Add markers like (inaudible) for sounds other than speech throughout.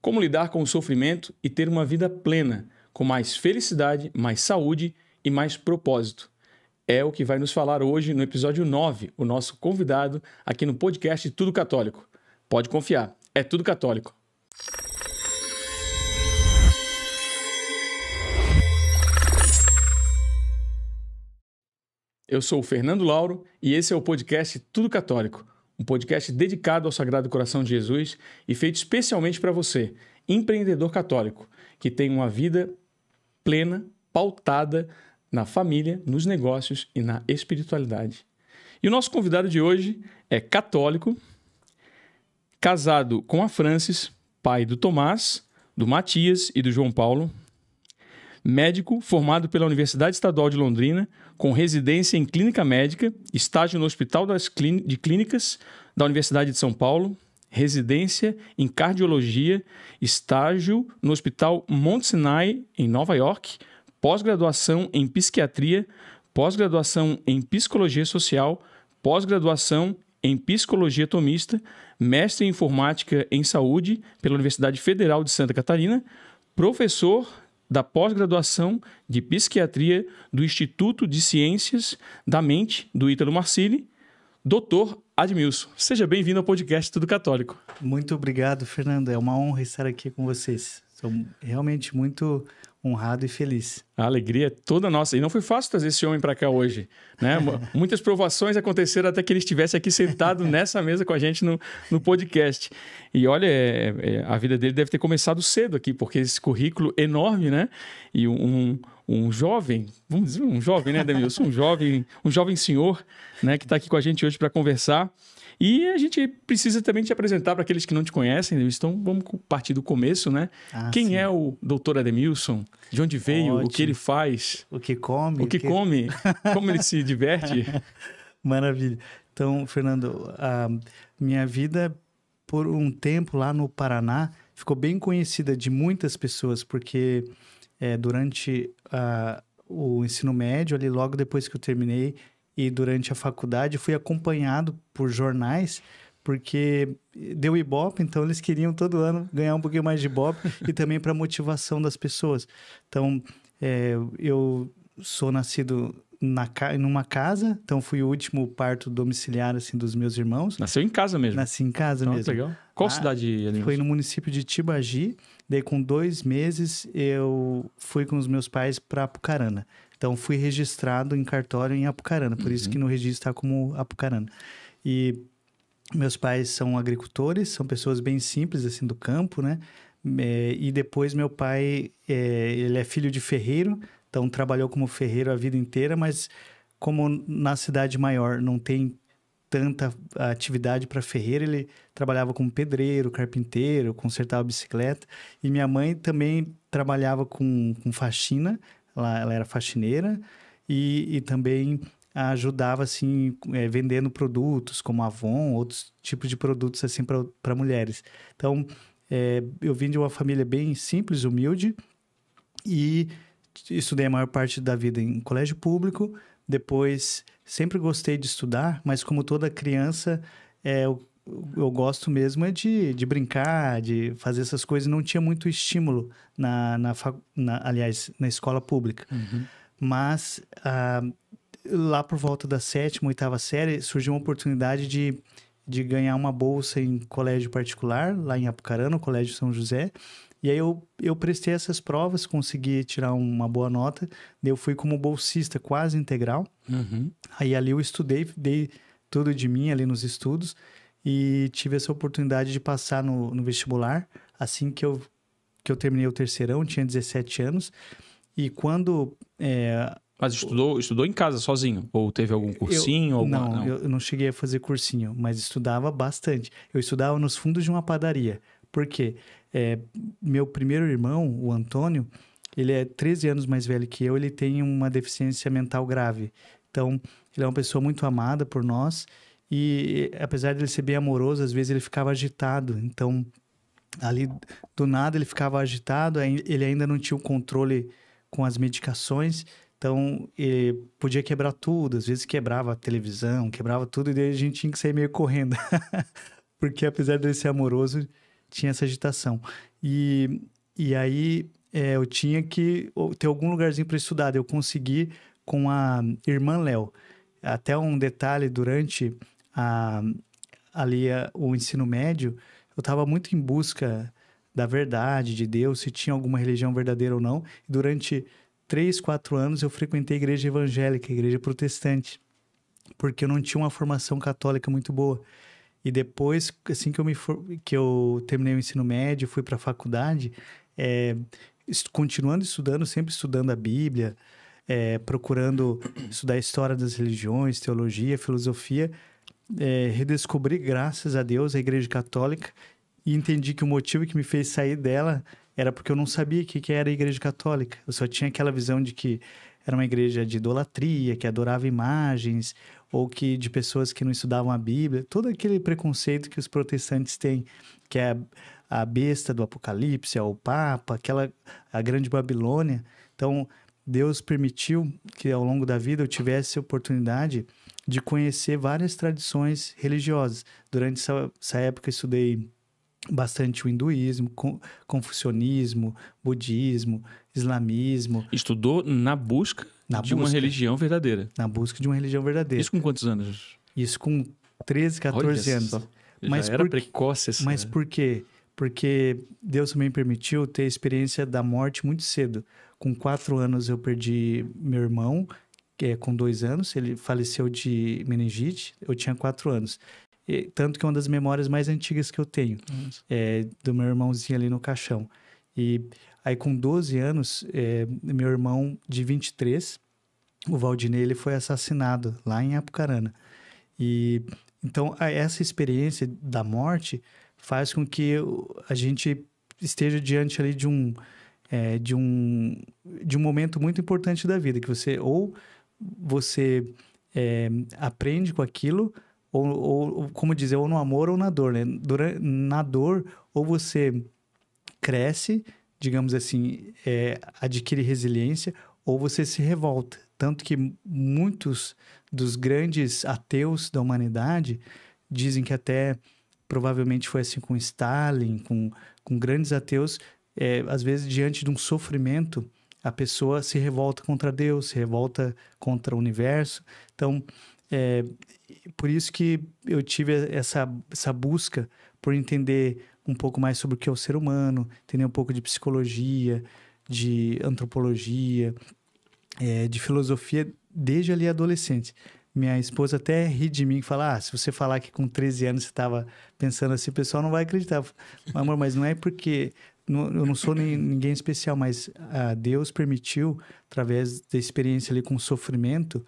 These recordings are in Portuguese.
como lidar com o sofrimento e ter uma vida plena, com mais felicidade, mais saúde e mais propósito. É o que vai nos falar hoje no episódio 9, o nosso convidado aqui no podcast Tudo Católico. Pode confiar, é tudo católico. Eu sou o Fernando Lauro e esse é o podcast Tudo Católico um podcast dedicado ao Sagrado Coração de Jesus e feito especialmente para você, empreendedor católico, que tem uma vida plena, pautada na família, nos negócios e na espiritualidade. E o nosso convidado de hoje é católico, casado com a Francis, pai do Tomás, do Matias e do João Paulo, médico formado pela Universidade Estadual de Londrina, com residência em clínica médica, estágio no Hospital Clín de Clínicas da Universidade de São Paulo, residência em cardiologia, estágio no Hospital Mount Sinai, em Nova York, pós-graduação em psiquiatria, pós-graduação em psicologia social, pós-graduação em psicologia tomista, mestre em informática em saúde pela Universidade Federal de Santa Catarina, professor da pós-graduação de psiquiatria do Instituto de Ciências da Mente do Ítalo Marcilli, doutor Admilson. Seja bem-vindo ao podcast Tudo Católico. Muito obrigado, Fernando. É uma honra estar aqui com vocês. Sou realmente muito honrado e feliz. A alegria é toda nossa. E não foi fácil trazer esse homem para cá hoje. Né? (laughs) Muitas provações aconteceram até que ele estivesse aqui sentado (laughs) nessa mesa com a gente no, no podcast. E olha, é, é, a vida dele deve ter começado cedo aqui, porque esse currículo enorme, né? E um, um jovem, vamos dizer um jovem, né, Demilson? Um jovem, um jovem senhor né, que está aqui com a gente hoje para conversar. E a gente precisa também te apresentar para aqueles que não te conhecem, então vamos partir do começo, né? Ah, Quem sim. é o doutor Ademilson? De onde veio? Ótimo. O que ele faz? O que come? O que, que... come? (laughs) como ele se diverte? (laughs) Maravilha. Então, Fernando, a minha vida por um tempo lá no Paraná ficou bem conhecida de muitas pessoas, porque é, durante a, ah, o ensino médio, ali logo depois que eu terminei, e durante a faculdade fui acompanhado por jornais porque deu ibope, então eles queriam todo ano ganhar um pouquinho mais de ibope (laughs) e também para motivação das pessoas. Então, é, eu sou nascido na, numa casa, então fui o último parto domiciliar assim dos meus irmãos. Nasceu em casa mesmo? Nasci em casa então, mesmo. Legal. Qual ah, cidade? Foi no município de Tibagi. Daí com dois meses eu fui com os meus pais para Apucarana. Então fui registrado em cartório em Apucarana, por uhum. isso que no registro está como Apucarana. E meus pais são agricultores, são pessoas bem simples assim do campo, né? É, e depois meu pai, é, ele é filho de ferreiro, então trabalhou como ferreiro a vida inteira, mas como na cidade maior não tem tanta atividade para ferreiro, ele trabalhava como pedreiro, carpinteiro, consertava bicicleta. E minha mãe também trabalhava com, com faxina, ela, ela era faxineira e, e também ajudava assim é, vendendo produtos como Avon, outros tipos de produtos assim para mulheres. Então é, eu vim de uma família bem simples, humilde e estudei a maior parte da vida em colégio público. Depois sempre gostei de estudar, mas como toda criança é, eu gosto mesmo é de, de brincar, de fazer essas coisas. Não tinha muito estímulo, na, na, na aliás, na escola pública. Uhum. Mas ah, lá por volta da sétima, oitava série, surgiu uma oportunidade de, de ganhar uma bolsa em colégio particular, lá em Apucarana, o Colégio São José. E aí eu, eu prestei essas provas, consegui tirar uma boa nota. Eu fui como bolsista quase integral. Uhum. Aí ali eu estudei, dei tudo de mim ali nos estudos e tive essa oportunidade de passar no, no vestibular assim que eu, que eu terminei o terceirão, tinha 17 anos. E quando. É, Mas estudou, estudou em casa sozinho? Ou teve algum cursinho? Eu, alguma, não, não, eu não cheguei a fazer cursinho, mas estudava bastante. Eu estudava nos fundos de uma padaria. porque é, meu primeiro irmão, o Antônio, ele é 13 anos mais velho que eu, ele tem uma deficiência mental grave. Então, ele é uma pessoa muito amada por nós e eh, apesar de ele ser bem amoroso, às vezes ele ficava agitado. Então, ali do nada ele ficava agitado, ele ainda não tinha o controle com as medicações. Então, ele eh, podia quebrar tudo, às vezes quebrava a televisão, quebrava tudo, e daí a gente tinha que sair meio correndo. (laughs) Porque apesar dele ser amoroso, tinha essa agitação. E, e aí é, eu tinha que ter algum lugarzinho para estudar. Eu consegui com a irmã Léo. Até um detalhe, durante a, ali a, o ensino médio, eu estava muito em busca da verdade de Deus, se tinha alguma religião verdadeira ou não. E durante três, quatro anos eu frequentei igreja evangélica, igreja protestante, porque eu não tinha uma formação católica muito boa. E depois, assim que eu, me for... que eu terminei o ensino médio, fui para a faculdade, é... continuando estudando, sempre estudando a Bíblia, é... procurando estudar a história das religiões, teologia, filosofia, é, redescobri, graças a Deus, a Igreja Católica e entendi que o motivo que me fez sair dela era porque eu não sabia o que, que era a Igreja Católica. Eu só tinha aquela visão de que era uma igreja de idolatria, que adorava imagens, ou que de pessoas que não estudavam a Bíblia, todo aquele preconceito que os protestantes têm, que é a besta do Apocalipse, é o Papa, aquela a grande Babilônia. Então, Deus permitiu que ao longo da vida eu tivesse oportunidade de conhecer várias tradições religiosas. Durante essa, essa época, estudei bastante o hinduísmo, confucionismo, budismo, islamismo. Estudou na busca na de busca, uma religião verdadeira. Na busca de uma religião verdadeira. Isso com quantos anos? Isso com 13, 14 Olha anos. Só. Mas era por, precoce essa... Mas por quê? Porque Deus também permitiu ter a experiência da morte muito cedo. Com quatro anos eu perdi meu irmão é, com dois anos, ele faleceu de meningite, eu tinha quatro anos. E, tanto que é uma das memórias mais antigas que eu tenho, é, do meu irmãozinho ali no caixão. E aí, com 12 anos, é, meu irmão de 23, o Valdinei, ele foi assassinado lá em Apucarana. E então, essa experiência da morte faz com que a gente esteja diante ali de um, é, de um, de um momento muito importante da vida, que você ou você é, aprende com aquilo, ou, ou, como dizer, ou no amor ou na dor, né? Durante, na dor, ou você cresce, digamos assim, é, adquire resiliência, ou você se revolta. Tanto que muitos dos grandes ateus da humanidade dizem que até provavelmente foi assim com Stalin, com, com grandes ateus, é, às vezes diante de um sofrimento a pessoa se revolta contra Deus, se revolta contra o universo. Então, é, por isso que eu tive essa, essa busca por entender um pouco mais sobre o que é o ser humano, entender um pouco de psicologia, de antropologia, é, de filosofia, desde ali adolescente. Minha esposa até ri de mim e fala: ah, se você falar que com 13 anos você estava pensando assim, o pessoal não vai acreditar. Amor, mas não é porque eu não sou ninguém especial, mas ah, Deus permitiu, através da experiência ali com sofrimento,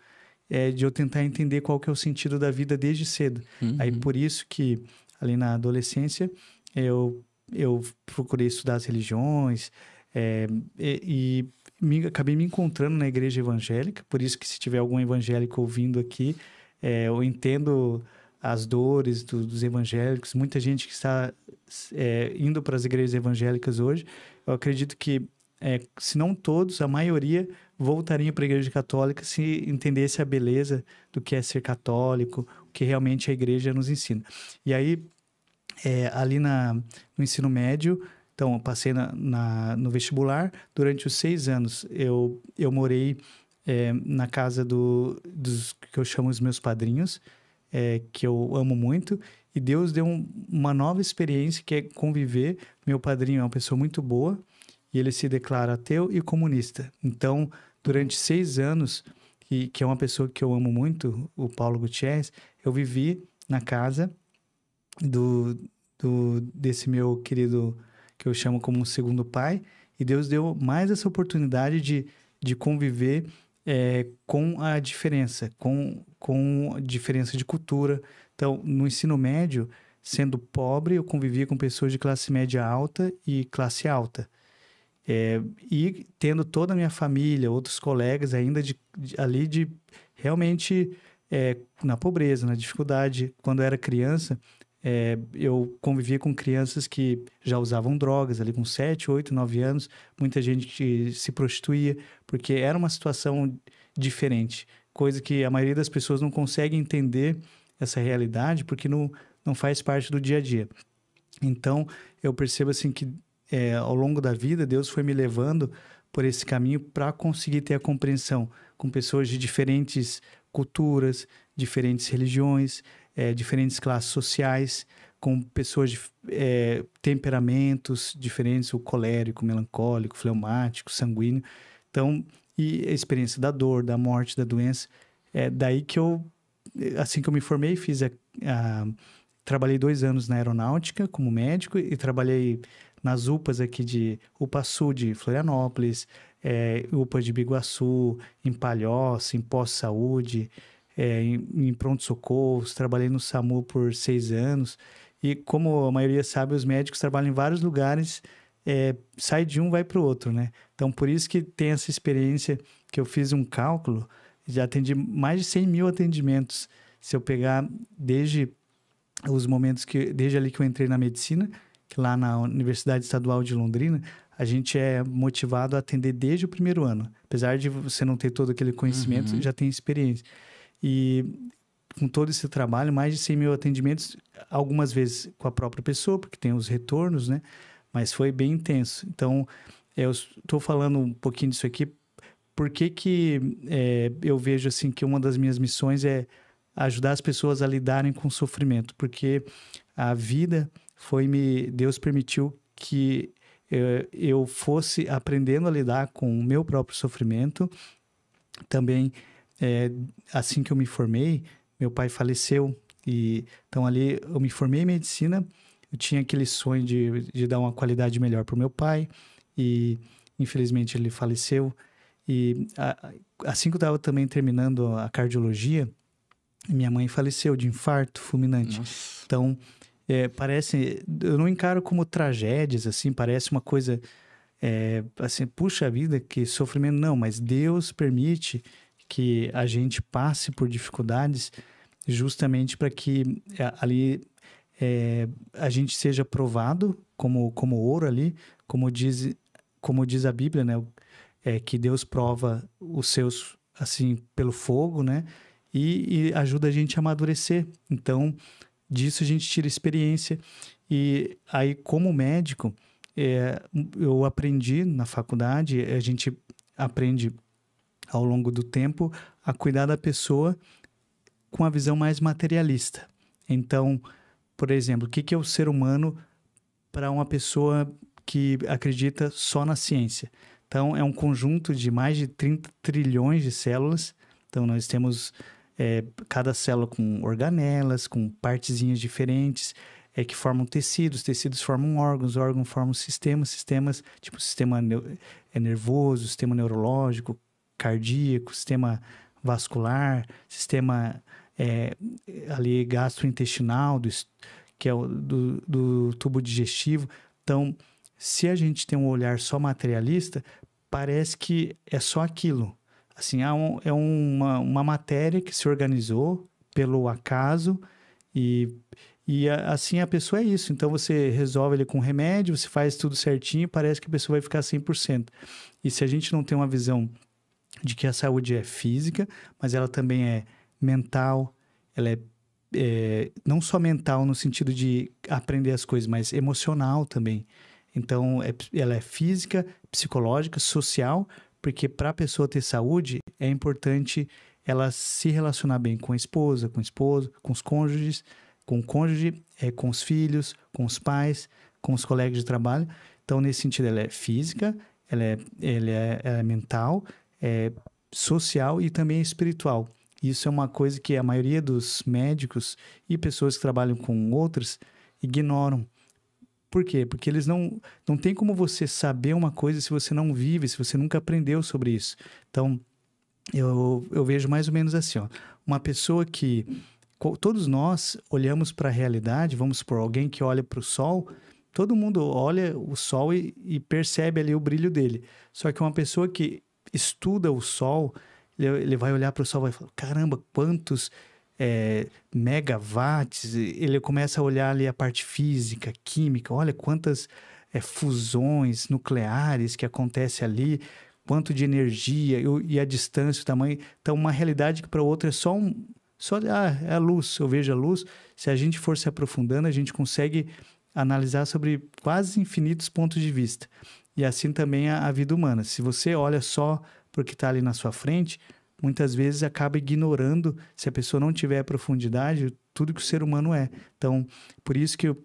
é, de eu tentar entender qual que é o sentido da vida desde cedo. Uhum. Aí por isso que ali na adolescência eu eu procurei estudar as religiões é, e, e me, acabei me encontrando na igreja evangélica. Por isso que se tiver algum evangélico ouvindo aqui, é, eu entendo as dores do, dos evangélicos, muita gente que está é, indo para as igrejas evangélicas hoje, eu acredito que, é, se não todos, a maioria voltaria para a igreja católica se entendesse a beleza do que é ser católico, o que realmente a igreja nos ensina. E aí, é, ali na, no ensino médio, então, eu passei na, na, no vestibular. Durante os seis anos, eu, eu morei é, na casa do, dos que eu chamo os meus padrinhos, é, que eu amo muito. E Deus deu um, uma nova experiência que é conviver. Meu padrinho é uma pessoa muito boa e ele se declara ateu e comunista. Então, durante seis anos, e, que é uma pessoa que eu amo muito, o Paulo Gutierrez, eu vivi na casa do, do desse meu querido que eu chamo como um segundo pai. E Deus deu mais essa oportunidade de, de conviver é, com a diferença, com, com diferença de cultura. Então, no ensino médio, sendo pobre, eu convivia com pessoas de classe média alta e classe alta. É, e tendo toda a minha família, outros colegas ainda de, de ali de realmente é, na pobreza, na dificuldade. Quando eu era criança, é, eu convivia com crianças que já usavam drogas ali com 7, 8, 9 anos. Muita gente se prostituía, porque era uma situação diferente. Coisa que a maioria das pessoas não consegue entender essa realidade, porque não, não faz parte do dia a dia. Então, eu percebo assim que é, ao longo da vida, Deus foi me levando por esse caminho para conseguir ter a compreensão com pessoas de diferentes culturas, diferentes religiões, é, diferentes classes sociais, com pessoas de é, temperamentos diferentes, o colérico, melancólico, fleumático, sanguíneo. Então, e a experiência da dor, da morte, da doença. É daí que eu, assim que eu me formei, fiz a, a trabalhei dois anos na aeronáutica como médico e trabalhei nas UPAs aqui de UPA Sul de Florianópolis, é, UPA de Biguaçu, em Palhoça, em Pós Saúde, é, em, em pronto-socorros, trabalhei no SAMU por seis anos. E como a maioria sabe, os médicos trabalham em vários lugares, é, sai de um, vai para o outro, né? Então, por isso que tem essa experiência que eu fiz um cálculo, já atendi mais de 100 mil atendimentos. Se eu pegar desde os momentos que, desde ali que eu entrei na medicina, que lá na Universidade Estadual de Londrina, a gente é motivado a atender desde o primeiro ano. Apesar de você não ter todo aquele conhecimento, uhum. já tem experiência. E com todo esse trabalho, mais de 100 mil atendimentos, algumas vezes com a própria pessoa, porque tem os retornos, né? Mas foi bem intenso. Então, eu estou falando um pouquinho disso aqui. Por que, que é, eu vejo assim que uma das minhas missões é ajudar as pessoas a lidarem com o sofrimento? Porque a vida foi me. Deus permitiu que eu, é, eu fosse aprendendo a lidar com o meu próprio sofrimento, também é, assim que eu me formei, meu pai faleceu. E, então, ali eu me formei em medicina, eu tinha aquele sonho de, de dar uma qualidade melhor para o meu pai, e infelizmente ele faleceu. E a, assim que eu estava também terminando a cardiologia, minha mãe faleceu de infarto fulminante. Nossa. Então, é, parece. Eu não encaro como tragédias, assim, parece uma coisa. É, assim, puxa vida, que sofrimento. Não, mas Deus permite que a gente passe por dificuldades, justamente para que é, ali é, a gente seja provado como, como ouro ali, como diz, como diz a Bíblia, né? É, que Deus prova os seus, assim, pelo fogo, né? E, e, ajuda a gente a amadurecer. Então, disso a gente tira experiência. E aí, como médico, é, eu aprendi na faculdade, a gente aprende ao longo do tempo a cuidar da pessoa com a visão mais materialista. Então, por exemplo, o que é o ser humano para uma pessoa que acredita só na ciência? Então, é um conjunto de mais de 30 trilhões de células. Então, nós temos é, cada célula com organelas, com partezinhas diferentes, é, que formam tecidos, tecidos formam órgãos, órgãos formam sistemas, sistemas, tipo sistema é, nervoso, sistema neurológico, cardíaco, sistema vascular, sistema é, ali gastrointestinal, do, que é o, do, do tubo digestivo. Então, se a gente tem um olhar só materialista, parece que é só aquilo. Assim, é, é uma, uma matéria que se organizou pelo acaso e, e assim a pessoa é isso. Então você resolve ele com remédio, você faz tudo certinho, parece que a pessoa vai ficar 100%. E se a gente não tem uma visão de que a saúde é física, mas ela também é mental, ela é, é não só mental no sentido de aprender as coisas, mas emocional também. Então, é, ela é física, psicológica, social, porque para a pessoa ter saúde é importante ela se relacionar bem com a esposa, com o esposo, com os cônjuges, com o cônjuge, é, com os filhos, com os pais, com os colegas de trabalho. Então, nesse sentido, ela é física, ela é, ela é, ela é mental, é, social e também espiritual. Isso é uma coisa que a maioria dos médicos e pessoas que trabalham com outros ignoram. Por quê? Porque eles não não tem como você saber uma coisa se você não vive, se você nunca aprendeu sobre isso. Então, eu, eu vejo mais ou menos assim, ó. Uma pessoa que todos nós olhamos para a realidade, vamos por alguém que olha para o sol, todo mundo olha o sol e, e percebe ali o brilho dele. Só que uma pessoa que estuda o Sol, ele, vai olhar para o Sol e vai falar: caramba, quantos é, megawatts? Ele começa a olhar ali a parte física, química, olha quantas é, fusões nucleares que acontece ali, quanto de energia e, a distância, o tamanho. Então, uma realidade que para outra é só um. Só ah, é a luz, eu vejo a luz. Se a gente for se aprofundando, a gente consegue analisar sobre quase infinitos pontos de vista. E assim também a, a vida humana. Se você olha só para o que está ali na sua frente, muitas vezes acaba ignorando, se a pessoa não tiver profundidade, tudo que o ser humano é. Então, por isso que eu,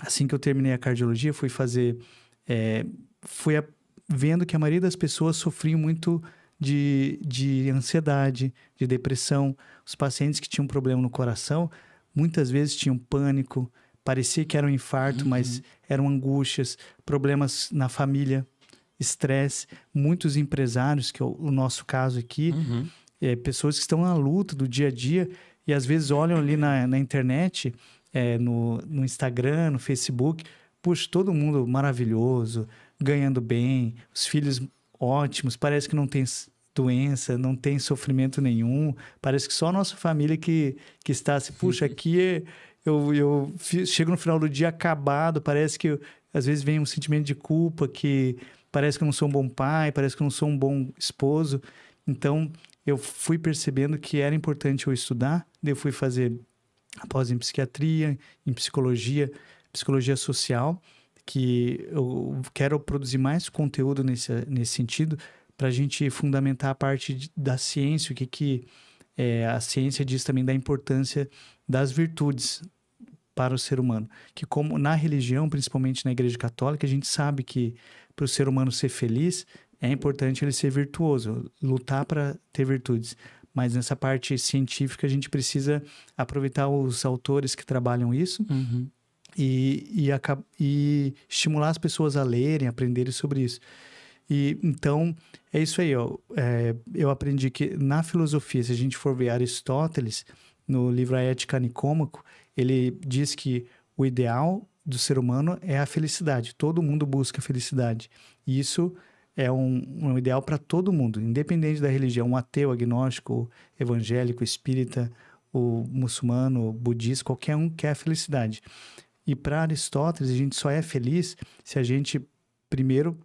assim que eu terminei a cardiologia, fui fazer. É, fui a, vendo que a maioria das pessoas sofriam muito de, de ansiedade, de depressão. Os pacientes que tinham problema no coração muitas vezes tinham pânico, Parecia que era um infarto, uhum. mas eram angústias, problemas na família, estresse. Muitos empresários, que é o, nosso caso aqui, uhum. é, pessoas que estão na luta do dia a dia e às vezes olham ali na, na internet, é, no, no Instagram, no Facebook, puxa, todo mundo maravilhoso, ganhando bem, os filhos ótimos, parece que não tem doença, não tem sofrimento nenhum, parece que só a nossa família que, que está se, assim, puxa, (laughs) aqui é, eu, eu chego no final do dia acabado, parece que eu, às vezes vem um sentimento de culpa que parece que eu não sou um bom pai, parece que eu não sou um bom esposo. Então, eu fui percebendo que era importante eu estudar, eu fui fazer após em psiquiatria, em psicologia, psicologia social, que eu quero produzir mais conteúdo nesse, nesse sentido, para a gente fundamentar a parte de, da ciência, o que, que é, a ciência diz também da importância das virtudes, para o ser humano. Que como na religião, principalmente na igreja católica, a gente sabe que para o ser humano ser feliz, é importante ele ser virtuoso, lutar para ter virtudes. Mas nessa parte científica, a gente precisa aproveitar os autores que trabalham isso uhum. e, e, e, estimular as pessoas a lerem, aprenderem sobre isso. E então é isso aí. Ó, é, eu aprendi que na filosofia, se a gente for ver Aristóteles no livro A Ética Nicômaco, ele diz que o ideal do ser humano é a felicidade. Todo mundo busca felicidade. E isso é um, um ideal para todo mundo, independente da religião, um ateu, agnóstico, evangélico, espírita, o muçulmano, o budista, qualquer um quer felicidade. E para Aristóteles, a gente só é feliz se a gente primeiro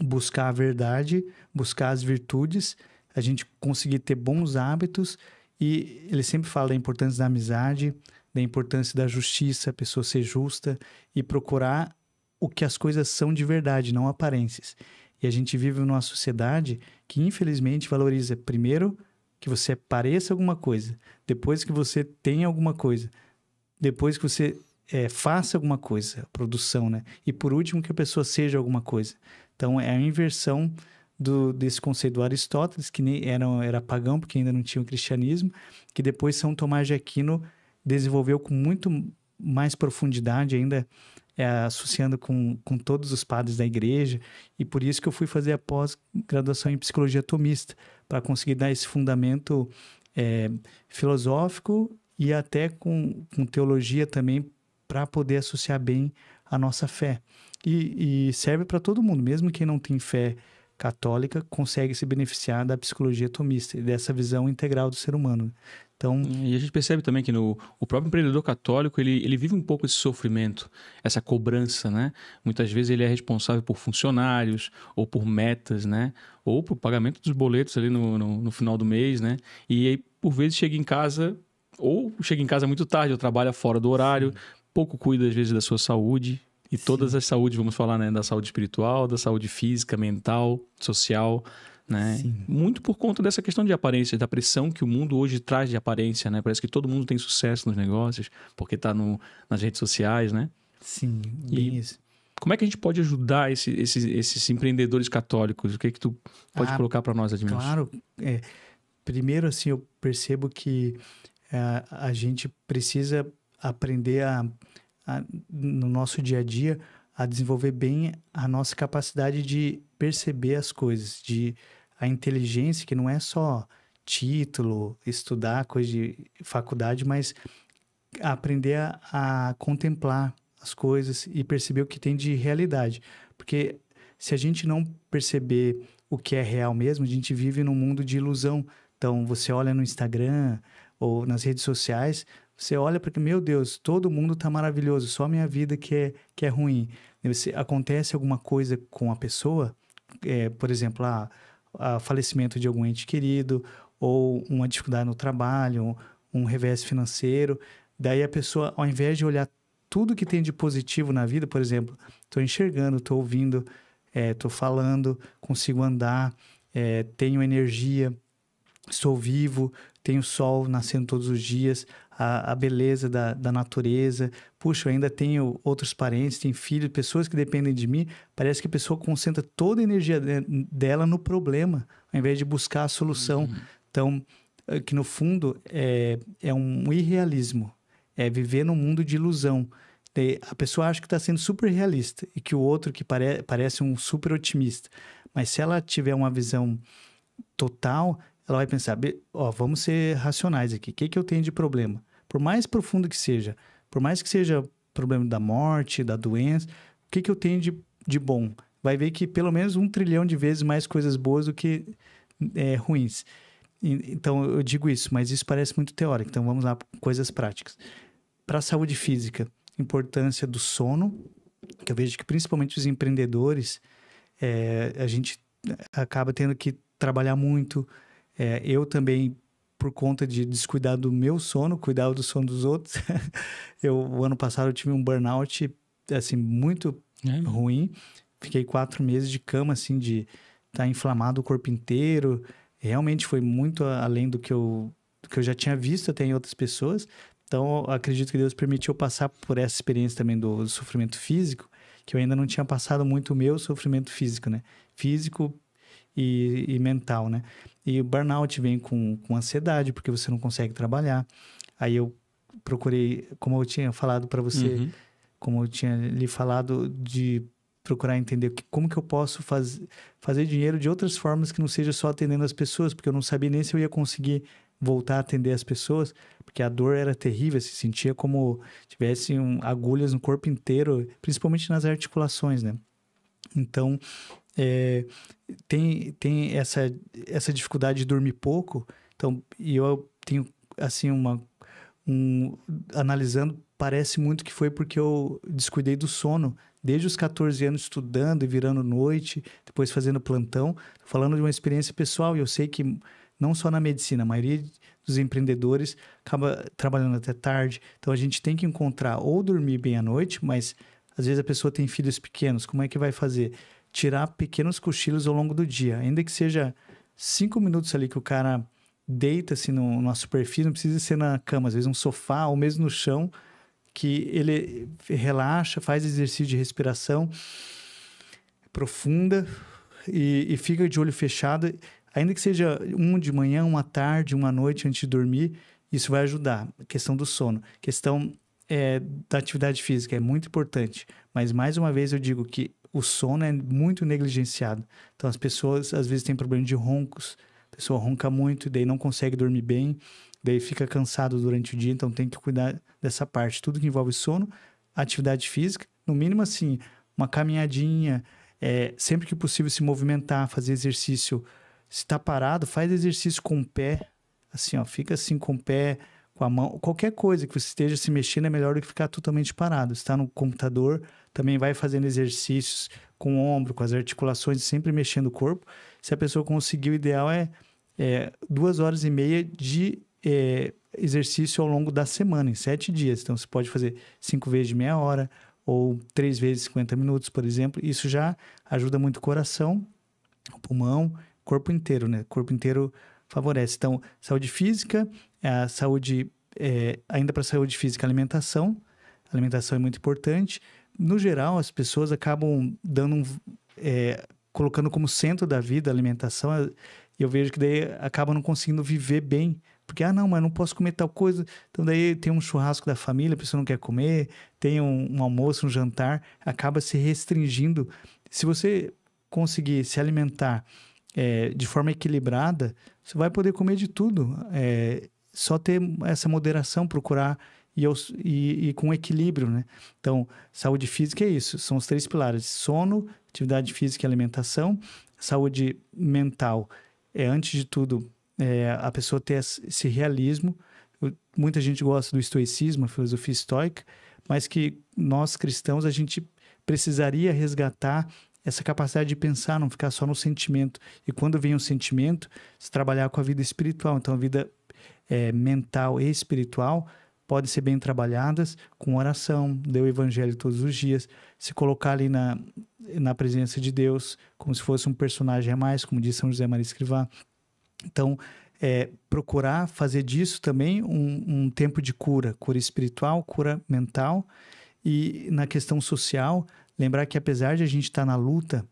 buscar a verdade, buscar as virtudes, a gente conseguir ter bons hábitos e ele sempre fala da importância da amizade, da importância da justiça, a pessoa ser justa e procurar o que as coisas são de verdade, não aparências. E a gente vive numa sociedade que infelizmente valoriza primeiro que você pareça alguma coisa, depois que você tenha alguma coisa, depois que você é, faça alguma coisa, produção, né? E por último, que a pessoa seja alguma coisa. Então, é a inversão do, desse conceito do Aristóteles, que nem, era, era pagão, porque ainda não tinha o cristianismo, que depois São Tomás de Aquino desenvolveu com muito mais profundidade ainda, é, associando com, com todos os padres da igreja, e por isso que eu fui fazer a pós-graduação em psicologia tomista, para conseguir dar esse fundamento é, filosófico e até com, com teologia também, para poder associar bem a nossa fé. E, e serve para todo mundo, mesmo quem não tem fé católica, consegue se beneficiar da psicologia tomista e dessa visão integral do ser humano, então... E a gente percebe também que no, o próprio empreendedor católico, ele, ele vive um pouco esse sofrimento, essa cobrança, né? Muitas vezes ele é responsável por funcionários ou por metas, né? Ou por pagamento dos boletos ali no, no, no final do mês, né? E aí, por vezes, chega em casa ou chega em casa muito tarde ou trabalha fora do horário, Sim. pouco cuida, às vezes, da sua saúde, e todas Sim. as saúdes, vamos falar, né? Da saúde espiritual, da saúde física, mental, social. Né? Muito por conta dessa questão de aparência, da pressão que o mundo hoje traz de aparência, né? Parece que todo mundo tem sucesso nos negócios, porque está nas redes sociais, né? Sim, bem e isso. Como é que a gente pode ajudar esse, esses, esses empreendedores católicos? O que é que tu pode ah, colocar para nós, Admir? Claro. É, primeiro, assim, eu percebo que é, a gente precisa aprender a, a, no nosso dia a dia a desenvolver bem a nossa capacidade de perceber as coisas, de a inteligência, que não é só título, estudar coisa de faculdade, mas aprender a, a contemplar as coisas e perceber o que tem de realidade. Porque se a gente não perceber o que é real mesmo, a gente vive num mundo de ilusão. Então, você olha no Instagram ou nas redes sociais, você olha porque, meu Deus, todo mundo está maravilhoso, só a minha vida que é, que é ruim. se acontece alguma coisa com a pessoa, é, por exemplo, ah, a falecimento de algum ente querido, ou uma dificuldade no trabalho, um, revés financeiro. Daí a pessoa, ao invés de olhar tudo que tem de positivo na vida, por exemplo, estou enxergando, estou ouvindo, estou eh, é, falando, consigo andar, é, tenho energia, estou vivo, tenho sol nascendo todos os dias, a, a beleza da, da, natureza. Puxa, eu ainda tenho outros parentes, tenho filhos, pessoas que dependem de mim. Parece que a pessoa concentra toda a energia dela no problema, ao invés de buscar a solução. Uhum. Então, eh, que no fundo é, é um irrealismo. É viver num mundo de ilusão. A pessoa acha que está sendo super realista e que o outro que pare, parece um super otimista. Mas se ela tiver uma visão total, ela vai pensar, ó, vamos ser racionais aqui. O que, que eu tenho de problema? Por mais profundo que seja, por mais que seja problema da morte, da doença, o que, que eu tenho de, de bom? Vai ver que pelo menos um trilhão de vezes mais coisas boas do que é, ruins. Então, eu digo isso, mas isso parece muito teórico. Então, vamos lá, coisas práticas. Para a saúde física, importância do sono, que eu vejo que principalmente os empreendedores, é, a gente é, acaba tendo que trabalhar muito, é, eu também, por conta de descuidar do meu sono, cuidar do sono dos outros, (laughs) eu, o ano passado eu tive um burnout, assim, muito é. ruim. Fiquei quatro meses de cama, assim, de estar tá inflamado o corpo inteiro. Realmente foi muito além do que eu, do que eu já tinha visto até em outras pessoas. Então, acredito que Deus permitiu passar por essa experiência também do, do sofrimento físico, que eu ainda não tinha passado muito o meu sofrimento físico, né? Físico e, e mental, né? E o burnout vem com, com ansiedade, porque você não consegue trabalhar. Aí eu procurei, como eu tinha falado para você, uhum. como eu tinha lhe falado, de procurar entender que, como que eu posso faz, fazer dinheiro de outras formas que não seja só atendendo as pessoas, porque eu não sabia nem se eu ia conseguir voltar a atender as pessoas, porque a dor era terrível, se sentia como tivesse um, agulhas no corpo inteiro, principalmente nas articulações, né? Então, é, tem, tem essa, essa dificuldade de dormir pouco. Então, e eu tenho, assim, uma... Um, analisando, parece muito que foi porque eu descuidei do sono. Desde os 14 anos estudando e virando noite, depois fazendo plantão. Falando de uma experiência pessoal, e eu sei que não só na medicina, a maioria dos empreendedores acaba trabalhando até tarde. Então a gente tem que encontrar ou dormir bem à noite, mas às vezes a pessoa tem filhos pequenos, como é que vai fazer? tirar pequenos cochilos ao longo do dia, ainda que seja cinco minutos ali que o cara deita-se assim, numa superfície, não precisa ser na cama, às vezes um sofá ou mesmo no chão, que ele relaxa, faz exercício de respiração profunda e, e fica de olho fechado, ainda que seja um de manhã, uma tarde, uma noite antes de dormir, isso vai ajudar. questão do sono, questão é, da atividade física é muito importante, mas mais uma vez eu digo que o sono é muito negligenciado. Então as pessoas às vezes têm problema de roncos. A pessoa ronca muito, daí não consegue dormir bem, daí fica cansado durante o dia, então tem que cuidar dessa parte. Tudo que envolve sono, atividade física, no mínimo assim, uma caminhadinha, é, sempre que possível se movimentar, fazer exercício. Se está parado, faz exercício com o pé, assim, ó, fica assim com o pé, com a mão, qualquer coisa que você esteja se mexendo é melhor do que ficar totalmente parado. Está no computador, também vai fazendo exercícios com o ombro, com as articulações, sempre mexendo o corpo. Se a pessoa conseguir, o ideal é, é duas horas e meia de é, exercício ao longo da semana, em sete dias. Então, você pode fazer cinco vezes de meia hora ou três vezes 50 minutos, por exemplo. Isso já ajuda muito o coração, o pulmão, o corpo inteiro, né? O corpo inteiro favorece. Então, saúde física, a saúde, é, ainda para saúde física, alimentação. A alimentação é muito importante no geral, as pessoas acabam dando um, é, colocando como centro da vida a alimentação. É, e eu vejo que daí acabam não conseguindo viver bem. Porque, ah, não, mas não posso comer tal coisa. Então, daí tem um churrasco da família, a pessoa não quer comer, tem um, um almoço, um jantar, acaba se restringindo. Se você conseguir se alimentar é, de forma equilibrada, você vai poder comer de tudo. É, só ter essa moderação, procurar e, eu, e, e com equilíbrio, né? Então, saúde física é isso, são os três pilares: sono, atividade física e alimentação. Saúde mental é, antes de tudo, é, a pessoa ter esse realismo. Eu, muita gente gosta do estoicismo, a filosofia estoica, mas que nós cristãos a gente precisaria resgatar essa capacidade de pensar, não ficar só no sentimento. E quando vem o um sentimento, se trabalhar com a vida espiritual. Então, a vida é, mental e espiritual podem ser bem trabalhadas com oração, ler o evangelho todos os dias, se colocar ali na, na presença de Deus, como se fosse um personagem a mais, como diz São José Maria Escrivá. Então, é, procurar fazer disso também um, um tempo de cura, cura espiritual, cura mental. E na questão social, lembrar que apesar de a gente estar tá na luta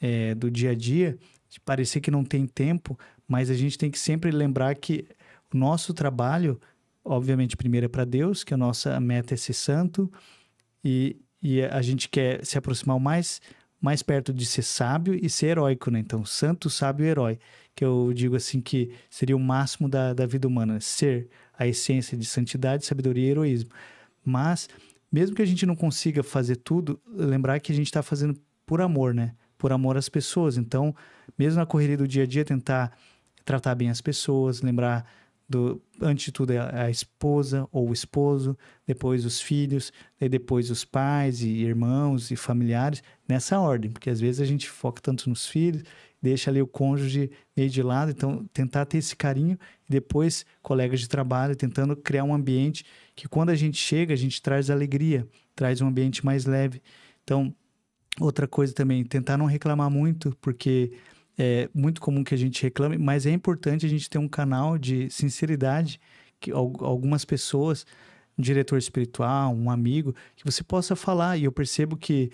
é, do dia a dia, de parecer que não tem tempo, mas a gente tem que sempre lembrar que o nosso trabalho obviamente, primeiro é para Deus, que a nossa meta é ser santo, e, e a gente quer se aproximar mais mais perto de ser sábio e ser heróico, né? Então, santo, sábio e herói, que eu digo assim que seria o máximo da, da vida humana, ser a essência de santidade, sabedoria e heroísmo. Mas, mesmo que a gente não consiga fazer tudo, lembrar que a gente está fazendo por amor, né? Por amor às pessoas. Então, mesmo na correria do dia a dia, tentar tratar bem as pessoas, lembrar do, antes de tudo, a, é a esposa ou o esposo, depois os filhos, e depois os pais e irmãos e familiares, nessa ordem, porque às vezes a gente foca tanto nos filhos, deixa ali o cônjuge meio de lado, então tentar ter esse carinho, e depois colegas de trabalho, tentando criar um ambiente que quando a gente chega, a gente traz alegria, traz um ambiente mais leve. Então, outra coisa também, tentar não reclamar muito, porque é muito comum que a gente reclame, mas é importante a gente ter um canal de sinceridade que algumas pessoas, um diretor espiritual, um amigo, que você possa falar. E eu percebo que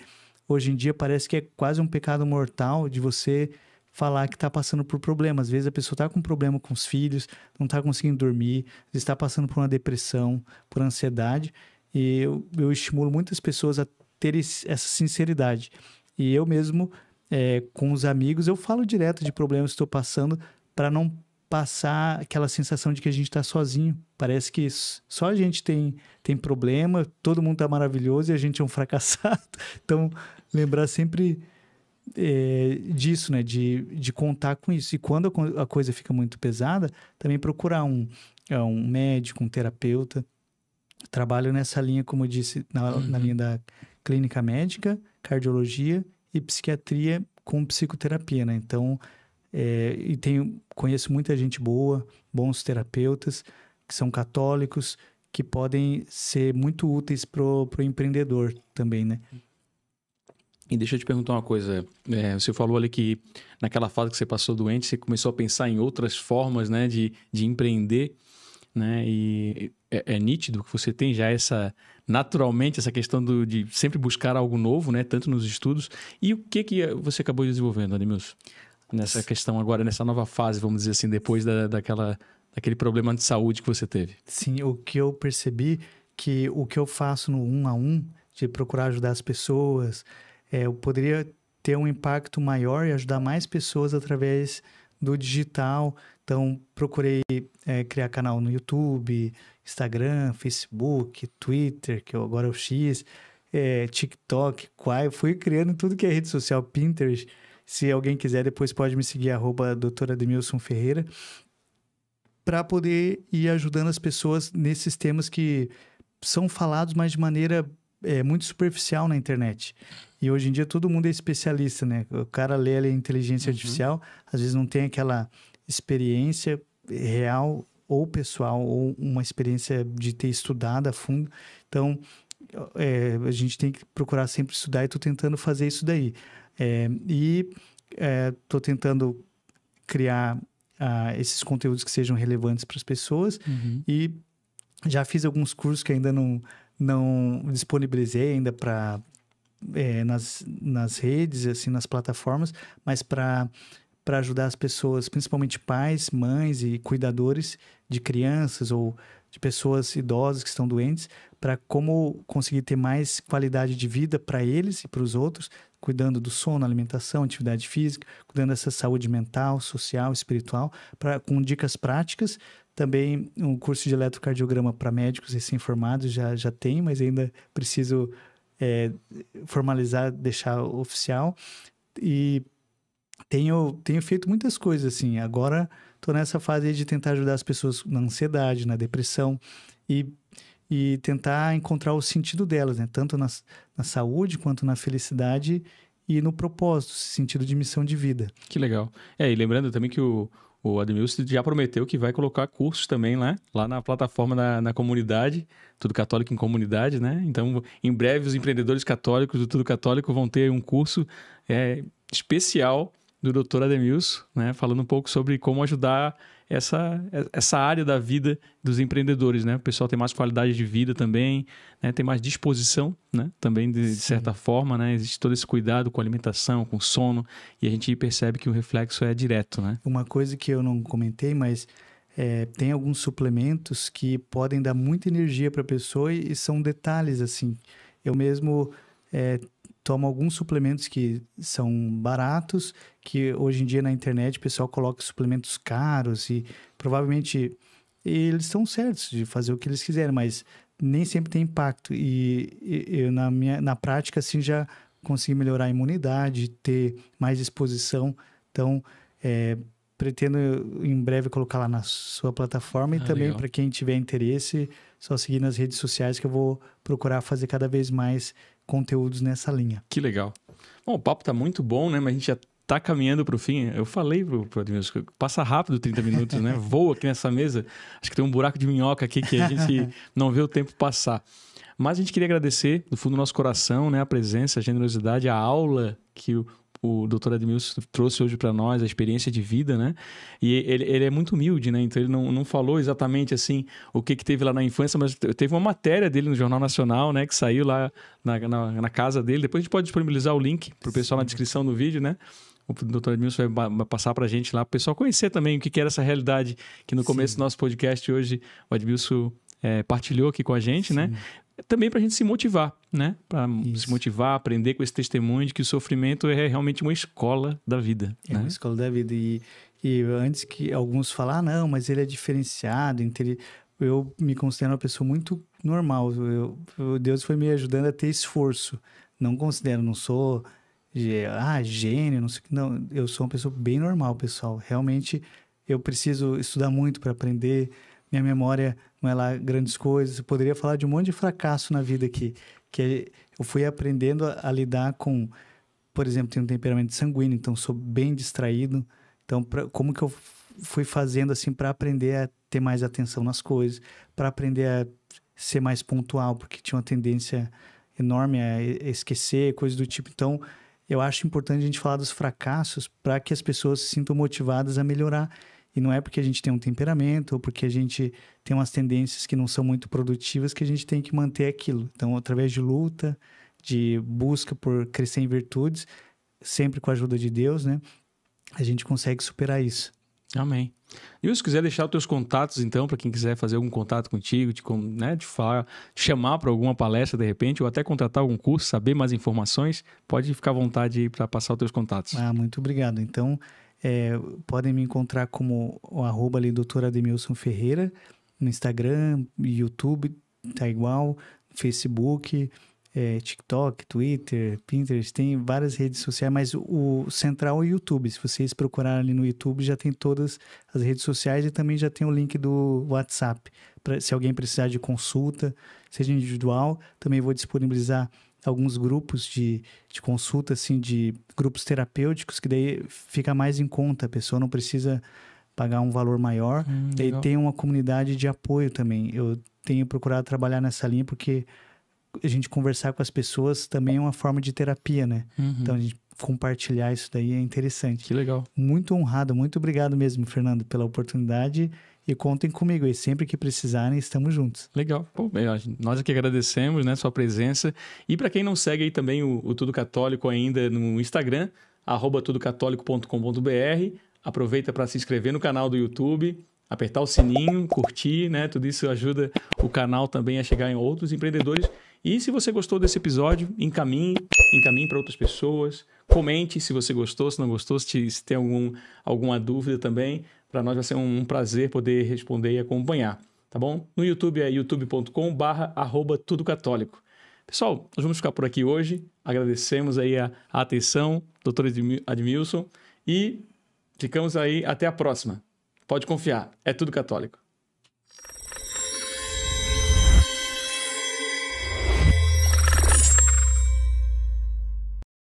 hoje em dia parece que é quase um pecado mortal de você falar que está passando por problemas. Às vezes a pessoa está com problema com os filhos, não está conseguindo dormir, está passando por uma depressão, por ansiedade. E eu, eu estimulo muitas pessoas a ter esse, essa sinceridade. E eu mesmo é, com os amigos, eu falo direto de problemas que estou passando para não passar aquela sensação de que a gente está sozinho. Parece que só a gente tem, tem problema, todo mundo está maravilhoso e a gente é um (laughs) fracassado. Então, lembrar sempre é, disso, né? De, de contar com isso. E quando a coisa fica muito pesada, também procurar um, é, um médico, um terapeuta. Trabalho nessa linha, como eu disse, na, uhum. na linha da clínica médica, cardiologia e psiquiatria com psicoterapia, né? Então, é, e tenho, conheço muita gente boa, bons terapeutas, que são católicos, que podem ser muito úteis pro, pro empreendedor também, né? E deixa eu te perguntar uma coisa. É, você falou ali que naquela fase que você passou doente, você começou a pensar em outras formas, né, de, de empreender, né? E é, é, nítido que você tem já essa naturalmente essa questão do, de sempre buscar algo novo, né? Tanto nos estudos e o que que eh, você acabou desenvolvendo, Ademilson? Nessa questão agora, nessa nova fase, vamos dizer assim, depois da, daquela daquele problema de saúde que você teve. Sim, o que eu percebi que o que eu faço no um a um de procurar ajudar as pessoas, é, eu poderia ter um impacto maior e ajudar mais pessoas através do digital. Então, procurei é, criar canal no YouTube, Instagram, Facebook, Twitter, que agora é o X, é, TikTok, Quai. Fui criando tudo que é rede social, Pinterest. Se alguém quiser, depois pode me seguir, arroba doutora Demilson Ferreira, para poder ir ajudando as pessoas nesses temas que são falados, mas de maneira é, muito superficial na internet. E hoje em dia todo mundo é especialista, né? O cara lê ali a inteligência uhum. artificial, às vezes não tem aquela experiência real ou pessoal ou uma experiência de ter estudado a fundo. Então, é, a gente tem que procurar sempre estudar e estou tentando fazer isso daí. É, e estou é, tentando criar ah, esses conteúdos que sejam relevantes para as pessoas uhum. e já fiz alguns cursos que ainda não, não disponibilizei ainda para é, nas, nas redes, assim, nas plataformas, mas para para ajudar as pessoas, principalmente pais, mães e cuidadores de crianças ou de pessoas idosas que estão doentes, para como conseguir ter mais qualidade de vida para eles e para os outros, cuidando do sono, alimentação, atividade física, cuidando dessa saúde mental, social, espiritual, com dicas práticas. Também um curso de eletrocardiograma para médicos recém-formados já, já tem, mas ainda preciso é, formalizar, deixar oficial. E tenho, tenho feito muitas coisas assim. Agora estou nessa fase de tentar ajudar as pessoas na ansiedade, na depressão e, e tentar encontrar o sentido delas, né? Tanto na, na saúde quanto na felicidade e no propósito, sentido de missão de vida. Que legal. É, e lembrando também que o, o Admilson já prometeu que vai colocar cursos também lá, né? lá na plataforma da, na comunidade, Tudo Católico em Comunidade, né? Então, em breve, os empreendedores católicos do Tudo Católico vão ter um curso é, especial do Dr. Ademilson, né, falando um pouco sobre como ajudar essa, essa área da vida dos empreendedores, né? O pessoal tem mais qualidade de vida também, né? tem mais disposição, né? Também de, de certa forma, né? Existe todo esse cuidado com alimentação, com sono e a gente percebe que o reflexo é direto, né? Uma coisa que eu não comentei, mas é, tem alguns suplementos que podem dar muita energia para a pessoa e, e são detalhes assim. Eu mesmo é, tomo alguns suplementos que são baratos, que hoje em dia na internet o pessoal coloca suplementos caros e provavelmente eles estão certos de fazer o que eles quiserem, mas nem sempre tem impacto. E, eu, na, minha, na prática, assim, já consegui melhorar a imunidade, ter mais exposição. Então, é, pretendo em breve colocar lá na sua plataforma e ah, também para quem tiver interesse, só seguir nas redes sociais que eu vou procurar fazer cada vez mais conteúdos nessa linha. Que legal. Bom, o papo está muito bom, né? Mas a gente já tá caminhando para o fim. Eu falei pro, pro Admilson, passa rápido 30 minutos, né? (laughs) Voa aqui nessa mesa. Acho que tem um buraco de minhoca aqui que a gente (laughs) não vê o tempo passar. Mas a gente queria agradecer do fundo do nosso coração, né, a presença, a generosidade, a aula que o o doutor Edmilson trouxe hoje para nós, a experiência de vida, né? E ele, ele é muito humilde, né? Então ele não, não falou exatamente assim o que, que teve lá na infância, mas teve uma matéria dele no Jornal Nacional, né? Que saiu lá na, na, na casa dele. Depois a gente pode disponibilizar o link para o pessoal na descrição do vídeo, né? o doutor Edmilson vai passar para a gente lá, para o pessoal conhecer também o que, que era essa realidade que no começo Sim. do nosso podcast hoje o Edmilson é, partilhou aqui com a gente, né? Sim. né? também para a gente se motivar, né? Para se motivar, aprender com esse testemunho de que o sofrimento é realmente uma escola da vida. É né? uma escola da vida. E, e antes que alguns falar, ah, não, mas ele é diferenciado, eu me considero uma pessoa muito normal. Eu, Deus foi me ajudando a ter esforço. Não considero, não sou ah, gênio, não sei o que. Não, eu sou uma pessoa bem normal, pessoal. Realmente, eu preciso estudar muito para aprender. Minha memória não é lá grandes coisas. Eu poderia falar de um monte de fracasso na vida aqui, que é, eu fui aprendendo a, a lidar com, por exemplo, tenho um temperamento sanguíneo, então sou bem distraído. Então, pra, como que eu fui fazendo assim para aprender a ter mais atenção nas coisas, para aprender a ser mais pontual, porque tinha uma tendência enorme a esquecer, coisas do tipo. Então, eu acho importante a gente falar dos fracassos para que as pessoas se sintam motivadas a melhorar e não é porque a gente tem um temperamento ou porque a gente tem umas tendências que não são muito produtivas que a gente tem que manter aquilo. Então, através de luta, de busca por crescer em virtudes, sempre com a ajuda de Deus, né? A gente consegue superar isso. Amém. E se quiser deixar os teus contatos, então, para quem quiser fazer algum contato contigo, te, né, te, falar, te chamar para alguma palestra de repente, ou até contratar algum curso, saber mais informações, pode ficar à vontade para passar os teus contatos. Ah, muito obrigado. Então, é, podem me encontrar como o arroba ali, doutor Ademilson Ferreira, no Instagram, YouTube, tá igual, Facebook, é, TikTok, Twitter, Pinterest, tem várias redes sociais, mas o, o central é o YouTube. Se vocês procurarem ali no YouTube, já tem todas as redes sociais e também já tem o link do WhatsApp. Pra, se alguém precisar de consulta, seja individual, também vou disponibilizar alguns grupos de, de consulta, assim, de grupos terapêuticos, que daí fica mais em conta, a pessoa não precisa pagar um valor maior. Hum, daí tem uma comunidade de apoio também. Eu tenho procurado trabalhar nessa linha porque a gente conversar com as pessoas também é uma forma de terapia, né? Uhum. Então a gente compartilhar isso daí é interessante. Que legal. Muito honrado, muito obrigado mesmo, Fernando, pela oportunidade e contem comigo aí, sempre que precisarem, estamos juntos. Legal. Pô, nós aqui agradecemos né, sua presença. E para quem não segue aí também o, o Tudo Católico ainda no Instagram, arroba tudocatólico.com.br, aproveita para se inscrever no canal do YouTube, apertar o sininho, curtir, né? Tudo isso ajuda o canal também a chegar em outros empreendedores. E se você gostou desse episódio, encaminhe, encaminhe para outras pessoas. Comente se você gostou, se não gostou, se tem algum, alguma dúvida também. Para nós vai ser um prazer poder responder e acompanhar, tá bom? No YouTube é youtube.com barra Pessoal, nós vamos ficar por aqui hoje. Agradecemos aí a, a atenção, doutor Admilson, e ficamos aí até a próxima. Pode confiar, é tudo católico.